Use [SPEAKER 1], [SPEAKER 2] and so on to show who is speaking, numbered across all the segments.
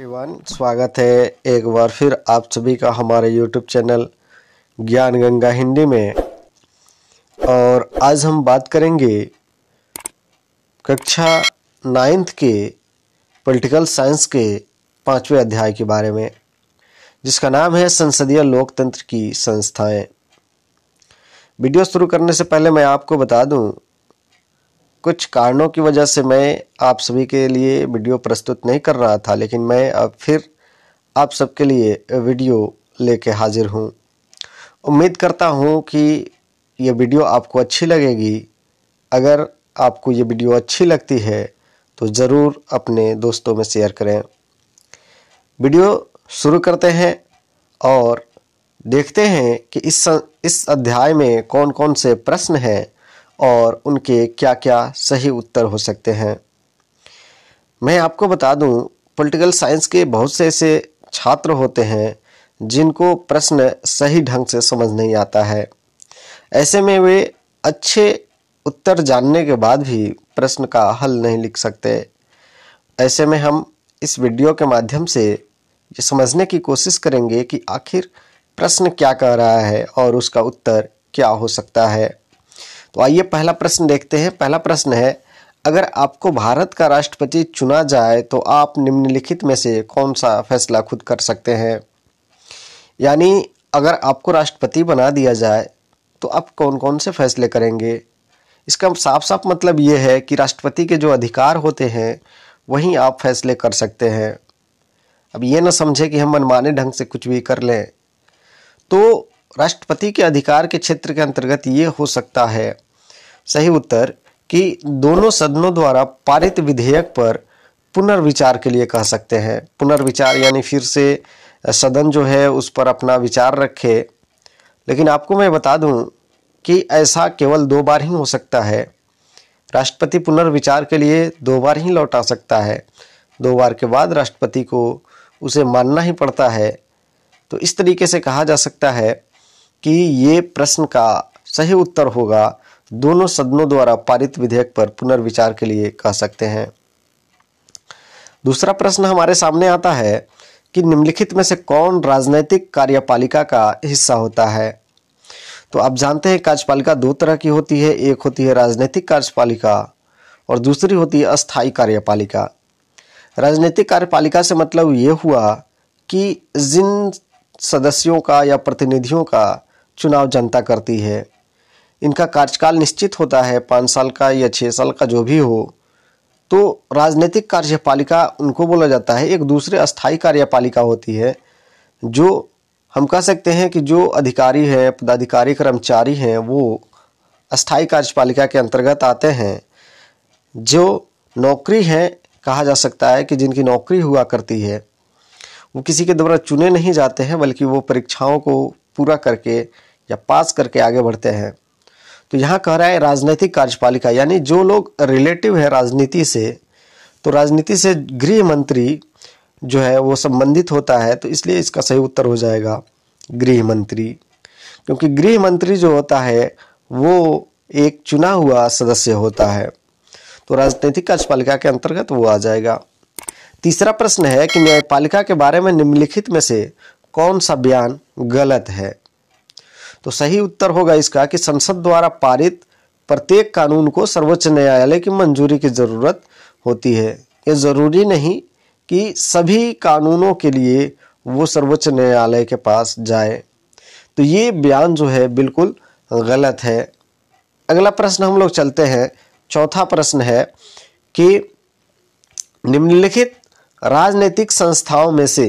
[SPEAKER 1] everyone स्वागत है एक बार फिर आप सभी का हमारे यूट्यूब चैनल ज्ञान गंगा हिंदी में और आज हम बात करेंगे कक्षा नाइन्थ के पॉलिटिकल साइंस के पांचवें अध्याय के बारे में जिसका नाम है संसदीय लोकतंत्र की संस्थाएं वीडियो शुरू करने से पहले मैं आपको बता दूं कुछ कारणों की वजह से मैं आप सभी के लिए वीडियो प्रस्तुत नहीं कर रहा था लेकिन मैं अब फिर आप सबके लिए वीडियो लेके हाजिर हूँ उम्मीद करता हूँ कि ये वीडियो आपको अच्छी लगेगी अगर आपको ये वीडियो अच्छी लगती है तो ज़रूर अपने दोस्तों में शेयर करें वीडियो शुरू करते हैं और देखते हैं कि इस इस अध्याय में कौन कौन से प्रश्न हैं और उनके क्या क्या सही उत्तर हो सकते हैं मैं आपको बता दूं पॉलिटिकल साइंस के बहुत से ऐसे छात्र होते हैं जिनको प्रश्न सही ढंग से समझ नहीं आता है ऐसे में वे अच्छे उत्तर जानने के बाद भी प्रश्न का हल नहीं लिख सकते ऐसे में हम इस वीडियो के माध्यम से ये समझने की कोशिश करेंगे कि आखिर प्रश्न क्या कह रहा है और उसका उत्तर क्या हो सकता है तो आइए पहला प्रश्न देखते हैं पहला प्रश्न है अगर आपको भारत का राष्ट्रपति चुना जाए तो आप निम्नलिखित में से कौन सा फैसला खुद कर सकते हैं यानी अगर आपको राष्ट्रपति बना दिया जाए तो आप कौन कौन से फैसले करेंगे इसका साफ साफ मतलब ये है कि राष्ट्रपति के जो अधिकार होते हैं वहीं आप फैसले कर सकते हैं अब ये ना समझे कि हम मनमाने ढंग से कुछ भी कर लें तो राष्ट्रपति के अधिकार के क्षेत्र के अंतर्गत ये हो सकता है सही उत्तर कि दोनों सदनों द्वारा पारित विधेयक पर पुनर्विचार के लिए कह सकते हैं पुनर्विचार यानी फिर से सदन जो है उस पर अपना विचार रखे लेकिन आपको मैं बता दूं कि ऐसा केवल दो बार ही हो सकता है राष्ट्रपति पुनर्विचार के लिए दो बार ही लौटा सकता है दो बार के बाद राष्ट्रपति को उसे मानना ही पड़ता है तो इस तरीके से कहा जा सकता है कि ये प्रश्न का सही उत्तर होगा दोनों सदनों द्वारा पारित विधेयक पर पुनर्विचार के लिए कह सकते हैं दूसरा प्रश्न हमारे सामने आता है कि निम्नलिखित में से कौन राजनैतिक कार्यपालिका का हिस्सा होता है तो आप जानते हैं कार्यपालिका दो तरह की होती है एक होती है राजनीतिक कार्यपालिका और दूसरी होती है अस्थायी कार्यपालिका राजनीतिक कार्यपालिका से मतलब ये हुआ कि जिन सदस्यों का या प्रतिनिधियों का चुनाव जनता करती है इनका कार्यकाल निश्चित होता है पाँच साल का या छः साल का जो भी हो तो राजनीतिक कार्यपालिका उनको बोला जाता है एक दूसरे अस्थाई कार्यपालिका होती है जो हम कह सकते हैं कि जो अधिकारी हैं पदाधिकारी कर्मचारी हैं वो अस्थाई कार्यपालिका के अंतर्गत आते हैं जो नौकरी है कहा जा सकता है कि जिनकी नौकरी हुआ करती है वो किसी के द्वारा चुने नहीं जाते हैं बल्कि वो परीक्षाओं को पूरा करके या पास करके आगे बढ़ते हैं तो यहाँ कह रहा है राजनीतिक कार्यपालिका यानी जो लोग रिलेटिव है राजनीति से तो राजनीति से गृह मंत्री जो है वो संबंधित होता है तो इसलिए इसका सही उत्तर हो जाएगा गृह मंत्री क्योंकि गृह मंत्री जो होता है वो एक चुना हुआ सदस्य होता है तो राजनीतिक कार्यपालिका के अंतर्गत वो आ जाएगा तीसरा प्रश्न है कि न्यायपालिका के बारे में निम्नलिखित में से कौन सा बयान गलत है तो सही उत्तर होगा इसका कि संसद द्वारा पारित प्रत्येक कानून को सर्वोच्च न्यायालय की मंजूरी की ज़रूरत होती है यह ज़रूरी नहीं कि सभी कानूनों के लिए वो सर्वोच्च न्यायालय के पास जाए तो ये बयान जो है बिल्कुल गलत है अगला प्रश्न हम लोग चलते हैं चौथा प्रश्न है कि निम्नलिखित राजनीतिक संस्थाओं में से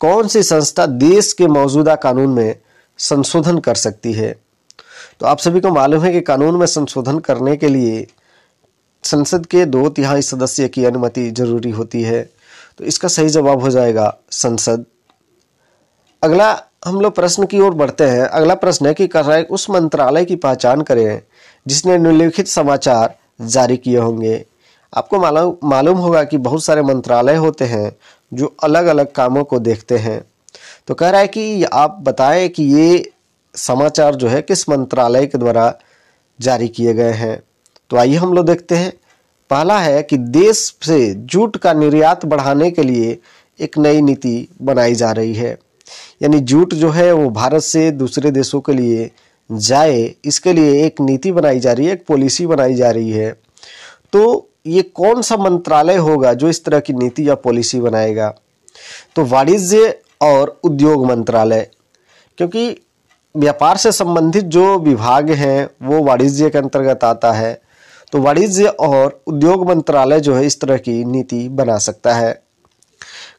[SPEAKER 1] कौन सी संस्था देश के मौजूदा कानून में संशोधन कर सकती है तो आप सभी को मालूम है कि कानून में संशोधन करने के लिए संसद के दो तिहाई सदस्य की अनुमति जरूरी होती है तो इसका सही जवाब हो जाएगा संसद अगला हम लोग प्रश्न की ओर बढ़ते हैं अगला प्रश्न है कि कर्राइक उस मंत्रालय की पहचान करें जिसने निम्नलिखित समाचार जारी किए होंगे आपको मालूम मालूम होगा कि बहुत सारे मंत्रालय होते हैं जो अलग अलग कामों को देखते हैं तो कह रहा है कि आप बताएं कि ये समाचार जो है किस मंत्रालय के द्वारा जारी किए गए हैं तो आइए हम लोग देखते हैं पहला है कि देश से जूट का निर्यात बढ़ाने के लिए एक नई नीति बनाई जा रही है यानी जूट जो है वो भारत से दूसरे देशों के लिए जाए इसके लिए एक नीति बनाई जा रही है एक पॉलिसी बनाई जा रही है तो ये कौन सा मंत्रालय होगा जो इस तरह की नीति या पॉलिसी बनाएगा तो वाणिज्य और उद्योग मंत्रालय क्योंकि व्यापार से संबंधित जो विभाग हैं वो वाणिज्य के अंतर्गत आता है तो वाणिज्य और उद्योग मंत्रालय जो है इस तरह की नीति बना सकता है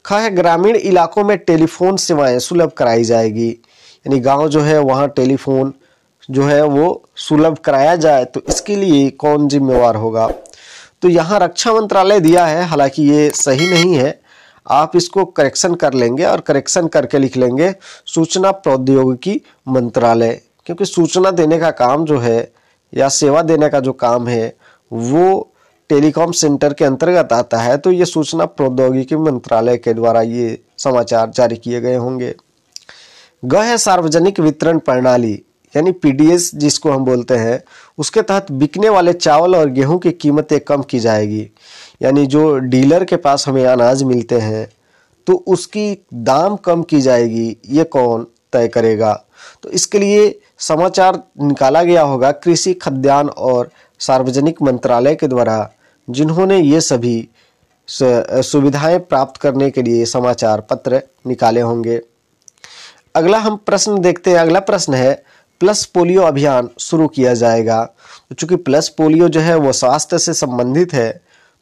[SPEAKER 1] ख है ग्रामीण इलाकों में टेलीफोन सेवाएं सुलभ कराई जाएगी यानी गांव जो है वहाँ टेलीफोन जो है वो सुलभ कराया जाए तो इसके लिए कौन जिम्मेवार होगा तो यहाँ रक्षा मंत्रालय दिया है हालांकि ये सही नहीं है आप इसको करेक्शन कर लेंगे और करेक्शन करके लिख लेंगे सूचना प्रौद्योगिकी मंत्रालय क्योंकि सूचना देने का काम जो है या सेवा देने का जो काम है वो टेलीकॉम सेंटर के अंतर्गत आता है तो ये सूचना प्रौद्योगिकी मंत्रालय के द्वारा ये समाचार जारी किए गए होंगे गह सार्वजनिक वितरण प्रणाली यानी पीडीएस जिसको हम बोलते हैं उसके तहत बिकने वाले चावल और गेहूं की कीमतें कम की जाएगी यानी जो डीलर के पास हमें अनाज मिलते हैं तो उसकी दाम कम की जाएगी ये कौन तय करेगा तो इसके लिए समाचार निकाला गया होगा कृषि खाद्यान्न और सार्वजनिक मंत्रालय के द्वारा जिन्होंने ये सभी सुविधाएं प्राप्त करने के लिए समाचार पत्र निकाले होंगे अगला हम प्रश्न देखते हैं अगला प्रश्न है प्लस पोलियो अभियान शुरू किया जाएगा तो चूँकि प्लस पोलियो जो है वो स्वास्थ्य से संबंधित है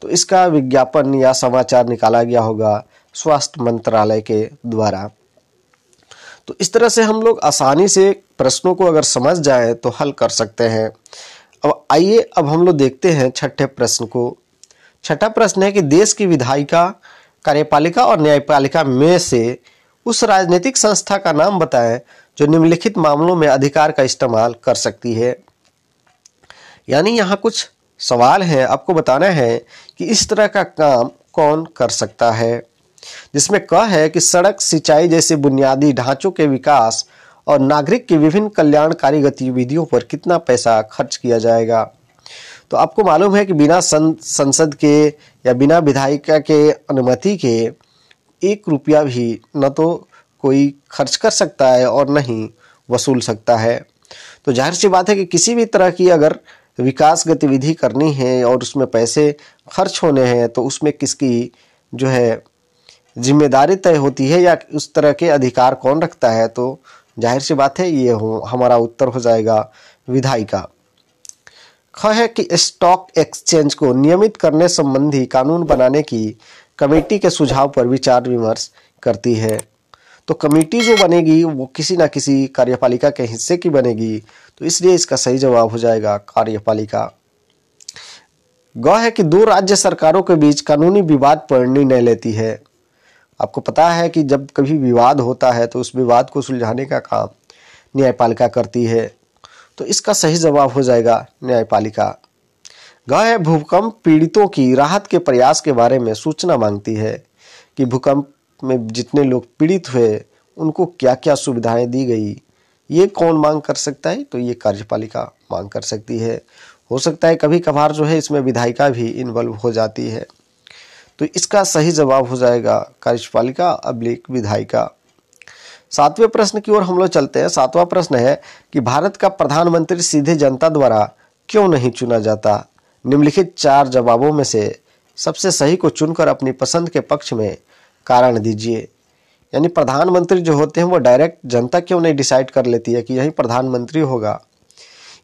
[SPEAKER 1] तो इसका विज्ञापन या समाचार निकाला गया होगा स्वास्थ्य मंत्रालय के द्वारा तो इस तरह से हम लोग आसानी से प्रश्नों को अगर समझ जाए तो हल कर सकते हैं अब आइए अब हम लोग देखते हैं छठे प्रश्न को छठा प्रश्न है कि देश की विधायिका कार्यपालिका और न्यायपालिका में से उस राजनीतिक संस्था का नाम बताएं जो निम्नलिखित मामलों में अधिकार का इस्तेमाल कर सकती है यानी यहाँ कुछ सवाल हैं आपको बताना है कि इस तरह का काम कौन कर सकता है जिसमें क है कि सड़क सिंचाई जैसे बुनियादी ढांचों के विकास और नागरिक की विभिन्न कल्याणकारी गतिविधियों पर कितना पैसा खर्च किया जाएगा तो आपको मालूम है कि बिना संसद के या बिना विधायिका के अनुमति के एक रुपया भी न तो कोई खर्च कर सकता है और नहीं वसूल सकता है तो जाहिर सी बात है कि किसी भी तरह की अगर विकास गतिविधि करनी है और उसमें पैसे खर्च होने हैं तो उसमें किसकी जो है जिम्मेदारी तय होती है या उस तरह के अधिकार कौन रखता है तो जाहिर सी बात है ये हो हमारा उत्तर हो जाएगा विधायिका ख है कि स्टॉक एक्सचेंज को नियमित करने संबंधी कानून बनाने की कमेटी के सुझाव पर विचार विमर्श करती है तो कमेटी जो बनेगी वो किसी ना किसी कार्यपालिका के हिस्से की बनेगी तो इसलिए इसका सही जवाब हो जाएगा कार्यपालिका गौ है कि दो राज्य सरकारों के बीच कानूनी विवाद पर निर्णय लेती है आपको पता है कि जब कभी विवाद होता है तो उस विवाद को सुलझाने का काम न्यायपालिका करती है तो इसका सही जवाब हो जाएगा न्यायपालिका गह है भूकंप पीड़ितों की राहत के प्रयास के बारे में सूचना मांगती है कि भूकंप में जितने लोग पीड़ित हुए उनको क्या क्या सुविधाएं दी गई ये कौन मांग कर सकता है तो ये कार्यपालिका मांग कर सकती है हो सकता है कभी कभार जो है इसमें विधायिका भी इन्वॉल्व हो जाती है तो इसका सही जवाब हो जाएगा कार्यपालिका अब्लिक विधायिका सातवें प्रश्न की ओर हम लोग चलते हैं सातवां प्रश्न है कि भारत का प्रधानमंत्री सीधे जनता द्वारा क्यों नहीं चुना जाता निम्नलिखित चार जवाबों में से सबसे सही को चुनकर अपनी पसंद के पक्ष में कारण दीजिए यानी प्रधानमंत्री जो होते हैं वो डायरेक्ट जनता क्यों नहीं डिसाइड कर लेती है कि यही प्रधानमंत्री होगा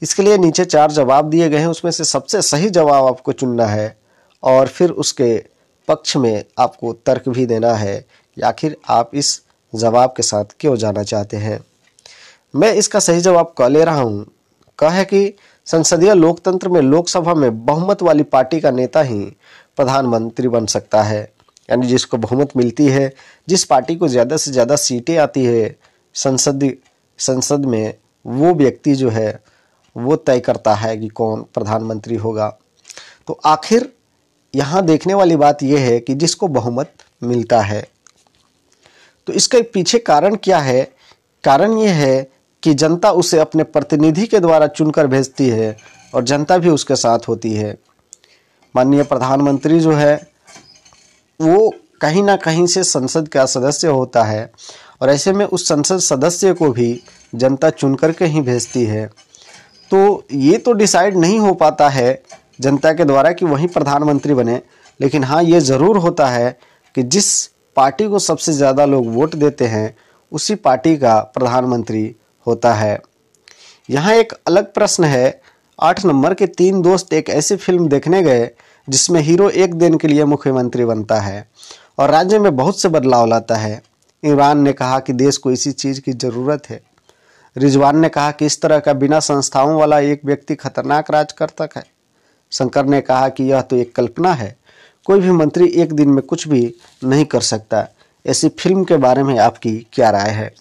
[SPEAKER 1] इसके लिए नीचे चार जवाब दिए गए हैं उसमें से सबसे सही जवाब आपको चुनना है और फिर उसके पक्ष में आपको तर्क भी देना है या आखिर आप इस जवाब के साथ क्यों जाना चाहते हैं मैं इसका सही जवाब कह ले रहा हूँ कह है कि संसदीय लोकतंत्र में लोकसभा में बहुमत वाली पार्टी का नेता ही प्रधानमंत्री बन सकता है यानी जिसको बहुमत मिलती है जिस पार्टी को ज़्यादा से ज़्यादा सीटें आती है संसद संसद में वो व्यक्ति जो है वो तय करता है कि कौन प्रधानमंत्री होगा तो आखिर यहाँ देखने वाली बात यह है कि जिसको बहुमत मिलता है तो इसके पीछे कारण क्या है कारण यह है कि जनता उसे अपने प्रतिनिधि के द्वारा चुनकर भेजती है और जनता भी उसके साथ होती है माननीय प्रधानमंत्री जो है वो कहीं ना कहीं से संसद का सदस्य होता है और ऐसे में उस संसद सदस्य को भी जनता चुन करके ही भेजती है तो ये तो डिसाइड नहीं हो पाता है जनता के द्वारा कि वहीं प्रधानमंत्री बने लेकिन हाँ ये ज़रूर होता है कि जिस पार्टी को सबसे ज़्यादा लोग वोट देते हैं उसी पार्टी का प्रधानमंत्री होता है यहाँ एक अलग प्रश्न है आठ नंबर के तीन दोस्त एक ऐसी फिल्म देखने गए जिसमें हीरो एक दिन के लिए मुख्यमंत्री बनता है और राज्य में बहुत से बदलाव लाता है इमरान ने कहा कि देश को इसी चीज़ की ज़रूरत है रिजवान ने कहा कि इस तरह का बिना संस्थाओं वाला एक व्यक्ति खतरनाक राजकर्तक है शंकर ने कहा कि यह तो एक कल्पना है कोई भी मंत्री एक दिन में कुछ भी नहीं कर सकता ऐसी फिल्म के बारे में आपकी क्या राय है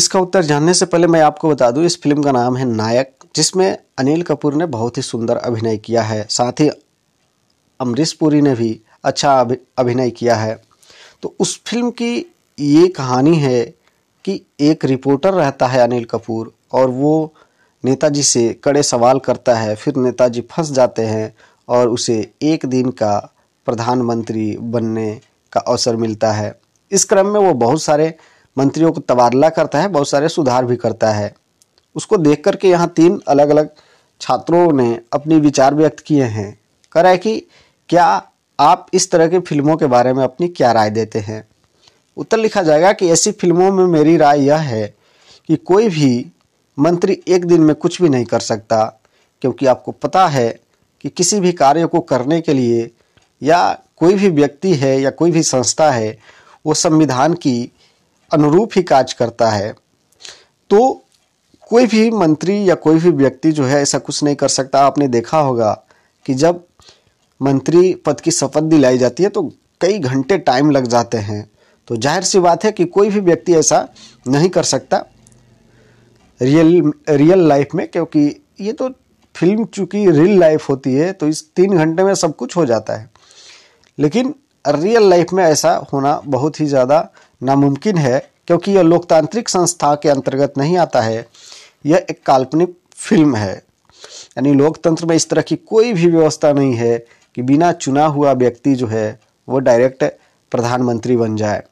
[SPEAKER 1] इसका उत्तर जानने से पहले मैं आपको बता दूं इस फिल्म का नाम है नायक जिसमें अनिल कपूर ने बहुत ही सुंदर अभिनय किया है साथ ही अमरीश पुरी ने भी अच्छा अभिनय किया है तो उस फिल्म की ये कहानी है कि एक रिपोर्टर रहता है अनिल कपूर और वो नेताजी से कड़े सवाल करता है फिर नेताजी फंस जाते हैं और उसे एक दिन का प्रधानमंत्री बनने का अवसर मिलता है इस क्रम में वो बहुत सारे मंत्रियों को तबादला करता है बहुत सारे सुधार भी करता है उसको देख करके यहाँ तीन अलग अलग छात्रों ने अपने विचार व्यक्त किए हैं करा है कि क्या आप इस तरह की फिल्मों के बारे में अपनी क्या राय देते हैं उत्तर लिखा जाएगा कि ऐसी फिल्मों में मेरी राय यह है कि कोई भी मंत्री एक दिन में कुछ भी नहीं कर सकता क्योंकि आपको पता है कि किसी भी कार्य को करने के लिए या कोई भी व्यक्ति है या कोई भी संस्था है वो संविधान की अनुरूप ही काज करता है तो कोई भी मंत्री या कोई भी व्यक्ति जो है ऐसा कुछ नहीं कर सकता आपने देखा होगा कि जब मंत्री पद की शपथ दिलाई जाती है तो कई घंटे टाइम लग जाते हैं तो जाहिर सी बात है कि कोई भी व्यक्ति ऐसा नहीं कर सकता रियल रियल लाइफ में क्योंकि ये तो फिल्म चूँकि रियल लाइफ होती है तो इस तीन घंटे में सब कुछ हो जाता है लेकिन रियल लाइफ में ऐसा होना बहुत ही ज़्यादा नामुमकिन है क्योंकि यह लोकतांत्रिक संस्था के अंतर्गत नहीं आता है यह एक काल्पनिक फिल्म है यानी लोकतंत्र में इस तरह की कोई भी व्यवस्था नहीं है कि बिना चुना हुआ व्यक्ति जो है वो डायरेक्ट प्रधानमंत्री बन जाए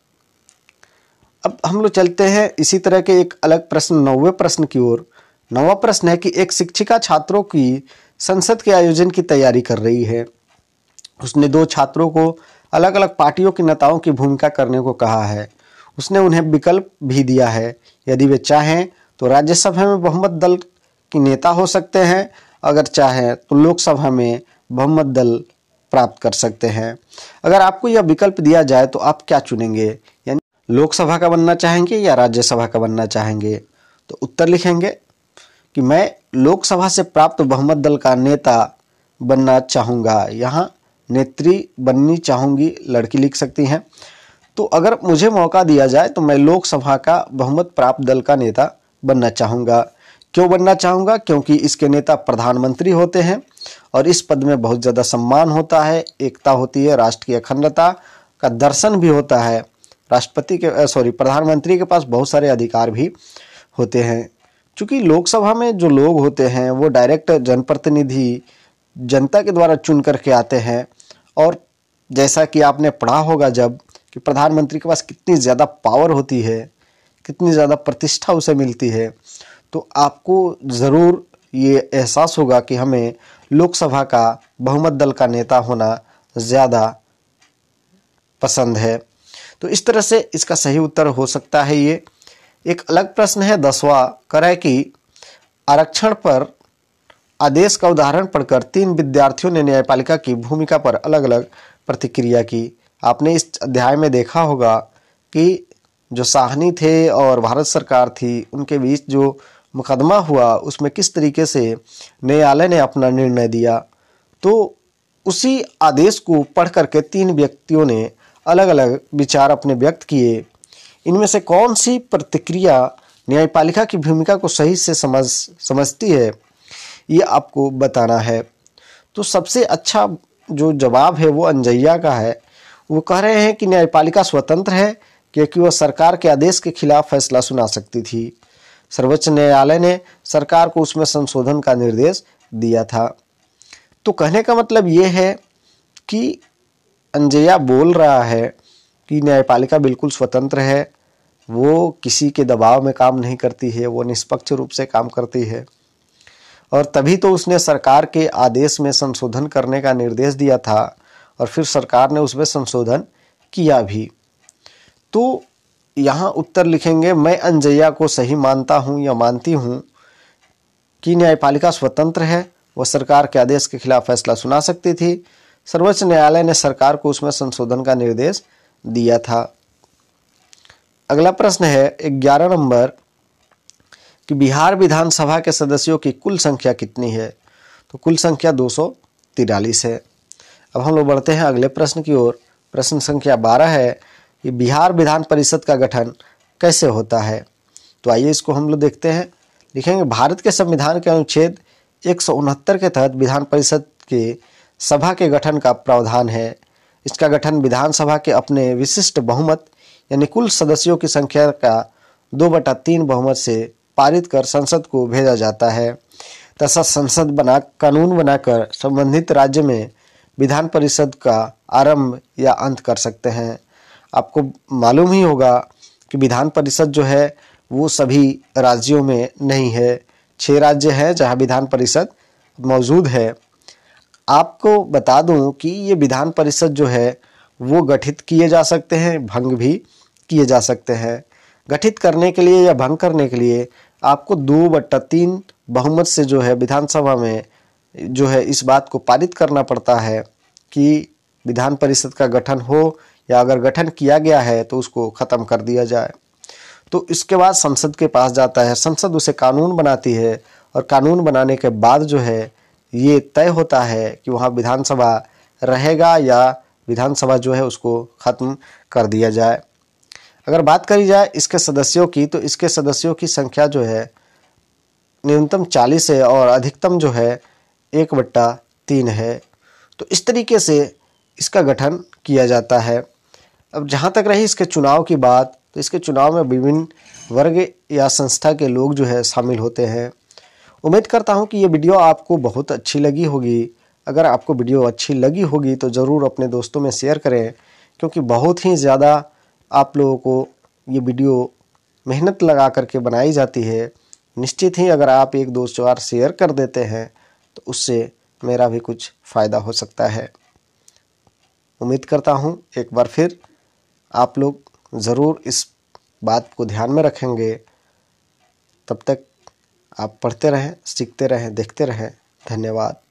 [SPEAKER 1] अब हम लोग चलते हैं इसी तरह के एक अलग प्रश्न नौवे प्रश्न की ओर नवा प्रश्न है कि एक शिक्षिका छात्रों की संसद के आयोजन की तैयारी कर रही है उसने दो छात्रों को अलग अलग पार्टियों के नेताओं की भूमिका करने को कहा है उसने उन्हें विकल्प भी दिया है यदि वे चाहें तो राज्यसभा में बहुमत दल की नेता हो सकते हैं अगर चाहे तो लोकसभा में बहुमत दल प्राप्त कर सकते हैं अगर आपको यह विकल्प दिया जाए तो आप क्या चुनेंगे यानी लोकसभा का बनना चाहेंगे या राज्यसभा का बनना चाहेंगे तो उत्तर लिखेंगे कि मैं लोकसभा से प्राप्त बहुमत दल का नेता बनना चाहूँगा यहाँ नेत्री बननी चाहूँगी लड़की लिख सकती हैं तो अगर मुझे मौका दिया जाए तो मैं लोकसभा का बहुमत प्राप्त दल का नेता बनना चाहूँगा क्यों बनना चाहूँगा क्योंकि इसके नेता प्रधानमंत्री होते हैं और इस पद में बहुत ज़्यादा सम्मान होता है एकता होती है राष्ट्र की अखंडता का दर्शन भी होता है राष्ट्रपति के सॉरी प्रधानमंत्री के पास बहुत सारे अधिकार भी होते हैं चूँकि लोकसभा में जो लोग होते हैं वो डायरेक्ट जनप्रतिनिधि जनता के द्वारा चुन करके आते हैं और जैसा कि आपने पढ़ा होगा जब कि प्रधानमंत्री के पास कितनी ज़्यादा पावर होती है कितनी ज़्यादा प्रतिष्ठा उसे मिलती है तो आपको ज़रूर ये एहसास होगा कि हमें लोकसभा का बहुमत दल का नेता होना ज़्यादा पसंद है तो इस तरह से इसका सही उत्तर हो सकता है ये एक अलग प्रश्न है दसवा कराय कि आरक्षण पर आदेश का उदाहरण पढ़कर तीन विद्यार्थियों ने न्यायपालिका की भूमिका पर अलग अलग प्रतिक्रिया की आपने इस अध्याय में देखा होगा कि जो साहनी थे और भारत सरकार थी उनके बीच जो मुकदमा हुआ उसमें किस तरीके से न्यायालय ने अपना निर्णय दिया तो उसी आदेश को पढ़ करके तीन व्यक्तियों ने अलग अलग विचार अपने व्यक्त किए इनमें से कौन सी प्रतिक्रिया न्यायपालिका की भूमिका को सही से समझ समझती है ये आपको बताना है तो सबसे अच्छा जो जवाब है वो अंजैया का है वो कह रहे हैं कि न्यायपालिका स्वतंत्र है क्योंकि वह सरकार के आदेश के खिलाफ फैसला सुना सकती थी सर्वोच्च न्यायालय ने सरकार को उसमें संशोधन का निर्देश दिया था तो कहने का मतलब ये है कि अंजया बोल रहा है कि न्यायपालिका बिल्कुल स्वतंत्र है वो किसी के दबाव में काम नहीं करती है वो निष्पक्ष रूप से काम करती है और तभी तो उसने सरकार के आदेश में संशोधन करने का निर्देश दिया था और फिर सरकार ने उसमें संशोधन किया भी तो यहाँ उत्तर लिखेंगे मैं अंजैया को सही मानता हूँ या मानती हूँ कि न्यायपालिका स्वतंत्र है वह सरकार के आदेश के खिलाफ फैसला सुना सकती थी सर्वोच्च न्यायालय ने सरकार को उसमें संशोधन का निर्देश दिया था अगला प्रश्न है ग्यारह नंबर कि बिहार विधानसभा के सदस्यों की कुल संख्या कितनी है तो कुल संख्या दो है अब हम लोग बढ़ते हैं अगले प्रश्न की ओर प्रश्न संख्या बारह है कि बिहार विधान परिषद का गठन कैसे होता है तो आइए इसको हम लोग देखते हैं लिखेंगे भारत के संविधान के अनुच्छेद एक के तहत विधान परिषद के सभा के गठन का प्रावधान है इसका गठन विधानसभा के अपने विशिष्ट बहुमत यानी कुल सदस्यों की संख्या का दो बटा तीन बहुमत से पारित कर संसद को भेजा जाता है तथा संसद बना कानून बनाकर संबंधित राज्य में विधान परिषद का आरंभ या अंत कर सकते हैं आपको मालूम ही होगा कि विधान परिषद जो है वो सभी राज्यों में नहीं है छः राज्य हैं जहाँ विधान परिषद मौजूद है आपको बता दूं कि ये विधान परिषद जो है वो गठित किए जा सकते हैं भंग भी किए जा सकते हैं गठित करने के लिए या भंग करने के लिए आपको दो बट्टा तीन बहुमत से जो है विधानसभा में जो है इस बात को पारित करना पड़ता है कि विधान परिषद का गठन हो या अगर गठन किया गया है तो उसको ख़त्म कर दिया जाए तो इसके बाद संसद के पास जाता है संसद उसे कानून बनाती है और कानून बनाने के बाद जो है ये तय होता है कि वहाँ विधानसभा रहेगा या विधानसभा जो है उसको ख़त्म कर दिया जाए अगर बात करी जाए इसके सदस्यों की तो इसके सदस्यों की संख्या जो है न्यूनतम चालीस है और अधिकतम जो है एक बट्टा तीन है तो इस तरीके से इसका गठन किया जाता है अब जहाँ तक रही इसके चुनाव की बात तो इसके चुनाव में विभिन्न वर्ग या संस्था के लोग जो है शामिल होते हैं उम्मीद करता हूँ कि ये वीडियो आपको बहुत अच्छी लगी होगी अगर आपको वीडियो अच्छी लगी होगी तो ज़रूर अपने दोस्तों में शेयर करें क्योंकि बहुत ही ज़्यादा आप लोगों को ये वीडियो मेहनत लगा करके बनाई जाती है निश्चित ही अगर आप एक दो चार शेयर कर देते हैं तो उससे मेरा भी कुछ फ़ायदा हो सकता है उम्मीद करता हूँ एक बार फिर आप लोग ज़रूर इस बात को ध्यान में रखेंगे तब तक आप पढ़ते रहें सीखते रहें देखते रहें धन्यवाद